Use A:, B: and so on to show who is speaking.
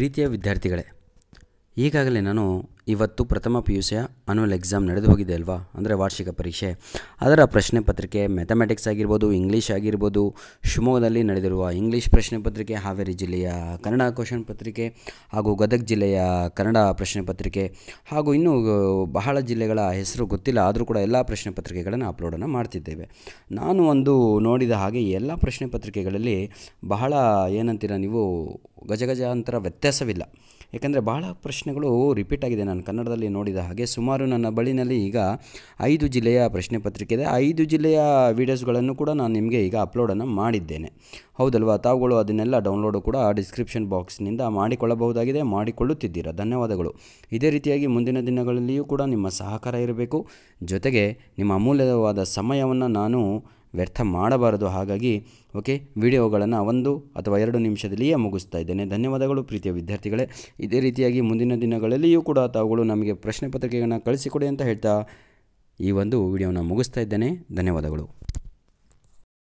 A: ಪ್ರೀತಿಯ ವಿದ್ಯಾರ್ಥಿಗಳೇ ಈಗಾಗಲೇ ನಾನು ಇವತ್ತು ಪ್ರಥಮ ಪಿ ಯು ಸಿಯ ಅನ್ಯುವಲ್ ಎಕ್ಸಾಮ್ ನಡೆದು ಹೋಗಿದೆ ಅಲ್ವಾ ಅಂದರೆ ವಾರ್ಷಿಕ ಪರೀಕ್ಷೆ ಅದರ ಪ್ರಶ್ನೆ ಪತ್ರಿಕೆ ಮ್ಯಾಥಮೆಟಿಕ್ಸ್ ಆಗಿರ್ಬೋದು ಇಂಗ್ಲೀಷ್ ಆಗಿರ್ಬೋದು ಶಿವಮೊಗ್ಗದಲ್ಲಿ ನಡೆದಿರುವ ಇಂಗ್ಲೀಷ್ ಪ್ರಶ್ನೆ ಪತ್ರಿಕೆ ಹಾವೇರಿ ಜಿಲ್ಲೆಯ ಕನ್ನಡ ಕ್ವಶನ್ ಪತ್ರಿಕೆ ಹಾಗೂ ಗದಗ ಜಿಲ್ಲೆಯ ಕನ್ನಡ ಪ್ರಶ್ನೆ ಪತ್ರಿಕೆ ಹಾಗೂ ಇನ್ನೂ ಬಹಳ ಜಿಲ್ಲೆಗಳ ಹೆಸರು ಗೊತ್ತಿಲ್ಲ ಆದರೂ ಕೂಡ ಎಲ್ಲ ಪ್ರಶ್ನೆ ಪತ್ರಿಕೆಗಳನ್ನು ಅಪ್ಲೋಡನ್ನು ಮಾಡ್ತಿದ್ದೇವೆ ನಾನು ಒಂದು ನೋಡಿದ ಹಾಗೆ ಎಲ್ಲ ಪ್ರಶ್ನೆ ಪತ್ರಿಕೆಗಳಲ್ಲಿ ಬಹಳ ಏನಂತೀರ ನೀವು ಗಜಗಜಾಂತರ ವ್ಯತ್ಯಾಸವಿಲ್ಲ ಏಕೆಂದರೆ ಬಹಳ ಪ್ರಶ್ನೆಗಳು ರಿಪೀಟ್ ಆಗಿದೆ ನಾನು ಕನ್ನಡದಲ್ಲಿ ನೋಡಿದ ಹಾಗೆ ಸುಮಾರು ನನ್ನ ಬಳಿನಲ್ಲಿ ಈಗ ಐದು ಜಿಲ್ಲೆಯ ಪ್ರಶ್ನೆ ಪತ್ರಿಕೆ ಇದೆ ಐದು ಜಿಲ್ಲೆಯ ವೀಡಿಯೋಸ್ಗಳನ್ನು ಕೂಡ ನಾನು ನಿಮಗೆ ಈಗ ಅಪ್ಲೋಡನ್ನು ಮಾಡಿದ್ದೇನೆ ಹೌದಲ್ವಾ ತಾವುಗಳು ಅದನ್ನೆಲ್ಲ ಡೌನ್ಲೋಡು ಕೂಡ ಡಿಸ್ಕ್ರಿಪ್ಷನ್ ಬಾಕ್ಸ್ನಿಂದ ಮಾಡಿಕೊಳ್ಳಬಹುದಾಗಿದೆ ಮಾಡಿಕೊಳ್ಳುತ್ತಿದ್ದೀರಾ ಧನ್ಯವಾದಗಳು ಇದೇ ರೀತಿಯಾಗಿ ಮುಂದಿನ ದಿನಗಳಲ್ಲಿಯೂ ಕೂಡ ನಿಮ್ಮ ಸಹಕಾರ ಇರಬೇಕು ಜೊತೆಗೆ ನಿಮ್ಮ ಅಮೂಲ್ಯವಾದ ಸಮಯವನ್ನು ನಾನು ವ್ಯರ್ಥ ಮಾಡಬಾರದು ಹಾಗಾಗಿ ಓಕೆ ವಿಡಿಯೋಗಳನ್ನು ಒಂದು ಅಥವಾ ಎರಡು ನಿಮಿಷದಲ್ಲಿಯೇ ಮುಗಿಸ್ತಾ ಇದ್ದೇನೆ ಧನ್ಯವಾದಗಳು ಪ್ರೀತಿಯ ವಿದ್ಯಾರ್ಥಿಗಳೇ ಇದೇ ರೀತಿಯಾಗಿ ಮುಂದಿನ ದಿನಗಳಲ್ಲಿಯೂ ಕೂಡ ತಾವುಗಳು ನಮಗೆ ಪ್ರಶ್ನೆ ಪತ್ರಿಕೆಗಳನ್ನು ಕಳಿಸಿಕೊಡಿ ಅಂತ ಹೇಳ್ತಾ ಈ ಒಂದು ವಿಡಿಯೋನ ಮುಗಿಸ್ತಾ ಇದ್ದೇನೆ ಧನ್ಯವಾದಗಳು